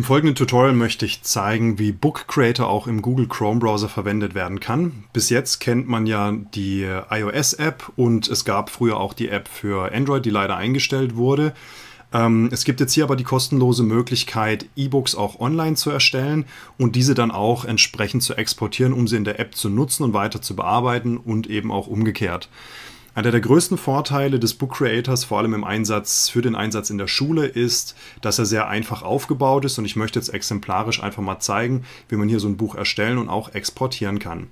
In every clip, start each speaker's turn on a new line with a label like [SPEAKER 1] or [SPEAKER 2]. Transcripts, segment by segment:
[SPEAKER 1] Im folgenden Tutorial möchte ich zeigen, wie Book Creator auch im Google Chrome Browser verwendet werden kann. Bis jetzt kennt man ja die äh, iOS-App und es gab früher auch die App für Android, die leider eingestellt wurde. Ähm, es gibt jetzt hier aber die kostenlose Möglichkeit, E-Books auch online zu erstellen und diese dann auch entsprechend zu exportieren, um sie in der App zu nutzen und weiter zu bearbeiten und eben auch umgekehrt. Einer der größten Vorteile des Book Creators, vor allem im Einsatz für den Einsatz in der Schule, ist, dass er sehr einfach aufgebaut ist und ich möchte jetzt exemplarisch einfach mal zeigen, wie man hier so ein Buch erstellen und auch exportieren kann.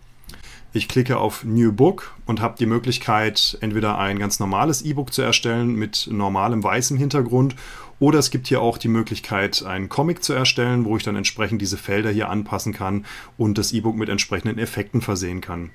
[SPEAKER 1] Ich klicke auf New Book und habe die Möglichkeit, entweder ein ganz normales E-Book zu erstellen mit normalem weißem Hintergrund oder es gibt hier auch die Möglichkeit, einen Comic zu erstellen, wo ich dann entsprechend diese Felder hier anpassen kann und das E-Book mit entsprechenden Effekten versehen kann.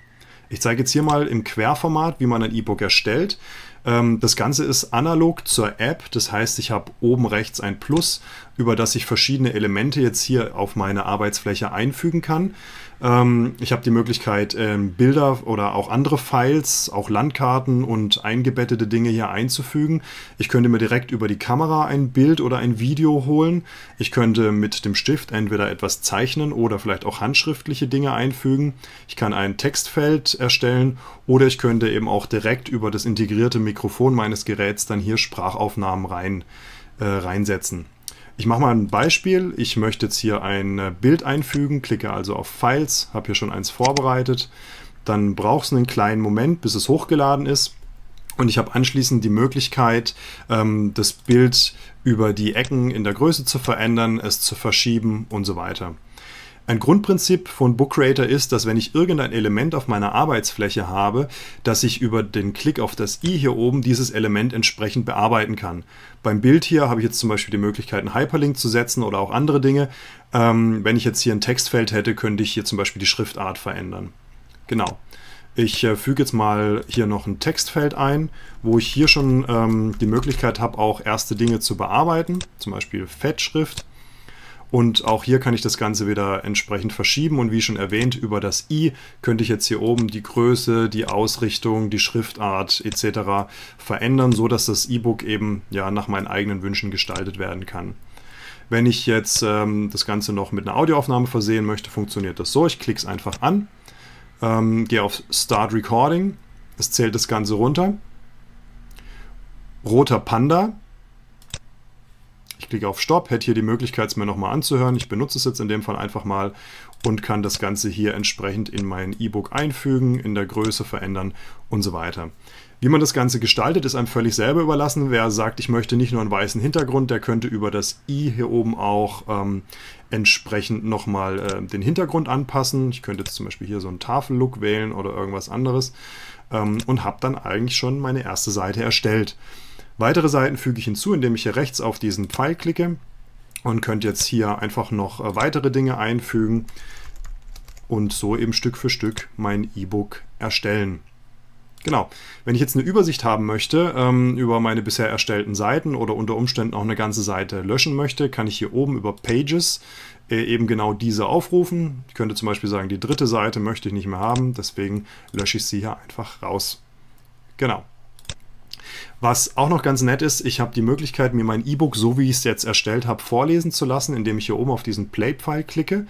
[SPEAKER 1] Ich zeige jetzt hier mal im Querformat, wie man ein E-Book erstellt. Ähm, das Ganze ist analog zur App, das heißt, ich habe oben rechts ein Plus, über das ich verschiedene Elemente jetzt hier auf meine Arbeitsfläche einfügen kann. Ähm, ich habe die Möglichkeit, ähm, Bilder oder auch andere Files, auch Landkarten und eingebettete Dinge hier einzufügen. Ich könnte mir direkt über die Kamera ein Bild oder ein Video holen. Ich könnte mit dem Stift entweder etwas zeichnen oder vielleicht auch handschriftliche Dinge einfügen. Ich kann ein Textfeld erstellen oder ich könnte eben auch direkt über das integrierte Mikro Mikrofon meines Geräts dann hier Sprachaufnahmen rein, äh, reinsetzen. Ich mache mal ein Beispiel. Ich möchte jetzt hier ein äh, Bild einfügen, klicke also auf Files, habe hier schon eins vorbereitet. Dann braucht es einen kleinen Moment, bis es hochgeladen ist. Und ich habe anschließend die Möglichkeit, ähm, das Bild über die Ecken in der Größe zu verändern, es zu verschieben und so weiter. Ein Grundprinzip von Book Creator ist, dass wenn ich irgendein Element auf meiner Arbeitsfläche habe, dass ich über den Klick auf das i hier oben dieses Element entsprechend bearbeiten kann. Beim Bild hier habe ich jetzt zum Beispiel die Möglichkeit, einen Hyperlink zu setzen oder auch andere Dinge. Ähm, wenn ich jetzt hier ein Textfeld hätte, könnte ich hier zum Beispiel die Schriftart verändern. Genau. Ich äh, füge jetzt mal hier noch ein Textfeld ein, wo ich hier schon ähm, die Möglichkeit habe, auch erste Dinge zu bearbeiten, zum Beispiel Fettschrift. Und auch hier kann ich das Ganze wieder entsprechend verschieben. Und wie schon erwähnt, über das i könnte ich jetzt hier oben die Größe, die Ausrichtung, die Schriftart etc. verändern, so dass das E-Book eben ja nach meinen eigenen Wünschen gestaltet werden kann. Wenn ich jetzt ähm, das Ganze noch mit einer Audioaufnahme versehen möchte, funktioniert das so. Ich klicke es einfach an, ähm, gehe auf Start Recording, es zählt das Ganze runter. Roter Panda ich klicke auf Stopp, hätte hier die Möglichkeit, es mir nochmal anzuhören. Ich benutze es jetzt in dem Fall einfach mal und kann das Ganze hier entsprechend in mein E-Book einfügen, in der Größe verändern und so weiter. Wie man das Ganze gestaltet, ist einem völlig selber überlassen. Wer sagt, ich möchte nicht nur einen weißen Hintergrund, der könnte über das i hier oben auch ähm, entsprechend nochmal äh, den Hintergrund anpassen. Ich könnte jetzt zum Beispiel hier so einen Tafellook wählen oder irgendwas anderes ähm, und habe dann eigentlich schon meine erste Seite erstellt. Weitere Seiten füge ich hinzu, indem ich hier rechts auf diesen Pfeil klicke und könnt jetzt hier einfach noch äh, weitere Dinge einfügen und so eben Stück für Stück mein E-Book erstellen. Genau. Wenn ich jetzt eine Übersicht haben möchte ähm, über meine bisher erstellten Seiten oder unter Umständen auch eine ganze Seite löschen möchte, kann ich hier oben über Pages äh, eben genau diese aufrufen. Ich könnte zum Beispiel sagen, die dritte Seite möchte ich nicht mehr haben, deswegen lösche ich sie hier einfach raus. Genau. Was auch noch ganz nett ist, ich habe die Möglichkeit, mir mein E-Book, so wie ich es jetzt erstellt habe, vorlesen zu lassen, indem ich hier oben auf diesen Play-Pfeil klicke.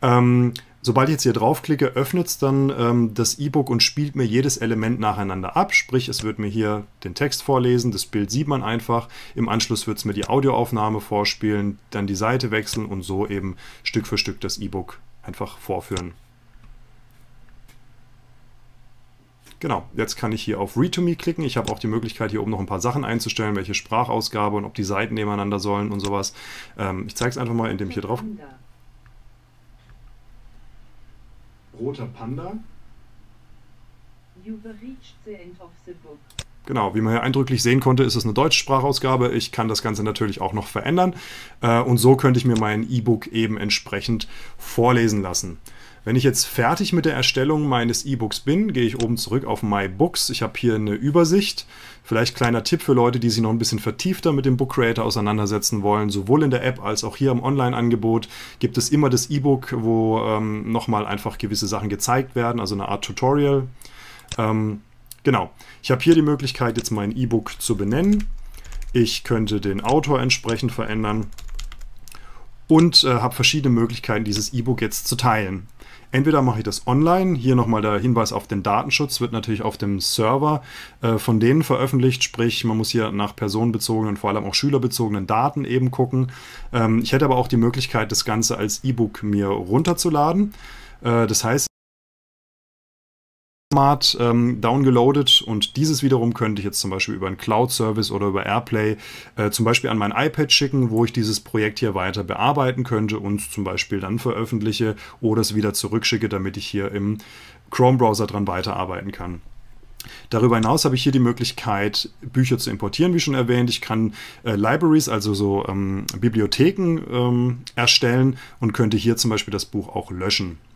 [SPEAKER 1] Ähm, sobald ich jetzt hier draufklicke, öffnet es dann ähm, das E-Book und spielt mir jedes Element nacheinander ab. Sprich, es wird mir hier den Text vorlesen, das Bild sieht man einfach. Im Anschluss wird es mir die Audioaufnahme vorspielen, dann die Seite wechseln und so eben Stück für Stück das E-Book einfach vorführen. Genau, jetzt kann ich hier auf Read to Me klicken. Ich habe auch die Möglichkeit, hier oben noch ein paar Sachen einzustellen, welche Sprachausgabe und ob die Seiten nebeneinander sollen und sowas. Ähm, ich zeige es einfach mal, indem ich hier drauf... Roter Panda. You've reached the the end of book. Genau, wie man hier eindrücklich sehen konnte, ist es eine deutsche Sprachausgabe. Ich kann das Ganze natürlich auch noch verändern. Äh, und so könnte ich mir mein E-Book eben entsprechend vorlesen lassen. Wenn ich jetzt fertig mit der Erstellung meines E-Books bin, gehe ich oben zurück auf My Books. Ich habe hier eine Übersicht. Vielleicht kleiner Tipp für Leute, die sich noch ein bisschen vertiefter mit dem Book Creator auseinandersetzen wollen. Sowohl in der App als auch hier im Online-Angebot gibt es immer das E-Book, wo ähm, nochmal einfach gewisse Sachen gezeigt werden, also eine Art Tutorial. Ähm, genau, ich habe hier die Möglichkeit, jetzt mein E-Book zu benennen. Ich könnte den Autor entsprechend verändern und äh, habe verschiedene Möglichkeiten, dieses E-Book jetzt zu teilen. Entweder mache ich das online, hier nochmal der Hinweis auf den Datenschutz, wird natürlich auf dem Server äh, von denen veröffentlicht, sprich man muss hier nach personenbezogenen, und vor allem auch schülerbezogenen Daten eben gucken. Ähm, ich hätte aber auch die Möglichkeit, das Ganze als E-Book mir runterzuladen. Äh, das heißt, Smart ähm, downgeloadet und dieses wiederum könnte ich jetzt zum Beispiel über einen Cloud-Service oder über Airplay äh, zum Beispiel an mein iPad schicken, wo ich dieses Projekt hier weiter bearbeiten könnte und zum Beispiel dann veröffentliche oder es wieder zurückschicke, damit ich hier im Chrome-Browser dran weiterarbeiten kann. Darüber hinaus habe ich hier die Möglichkeit, Bücher zu importieren, wie schon erwähnt. Ich kann äh, Libraries, also so ähm, Bibliotheken ähm, erstellen und könnte hier zum Beispiel das Buch auch löschen.